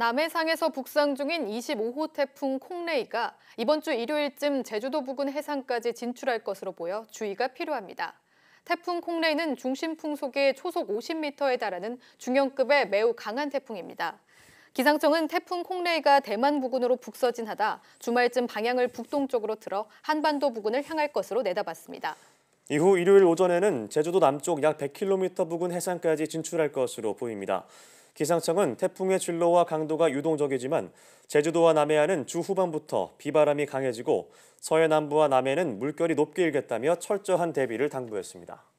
남해상에서 북상 중인 25호 태풍 콩레이가 이번 주 일요일쯤 제주도 부근 해상까지 진출할 것으로 보여 주의가 필요합니다. 태풍 콩레이는 중심풍 속에 초속 50m에 달하는 중형급의 매우 강한 태풍입니다. 기상청은 태풍 콩레이가 대만 부근으로 북서진하다 주말쯤 방향을 북동쪽으로 틀어 한반도 부근을 향할 것으로 내다봤습니다. 이후 일요일 오전에는 제주도 남쪽 약 100km 부근 해상까지 진출할 것으로 보입니다. 기상청은 태풍의 진로와 강도가 유동적이지만 제주도와 남해안은 주 후반부터 비바람이 강해지고 서해 남부와 남해는 물결이 높게 일겠다며 철저한 대비를 당부했습니다.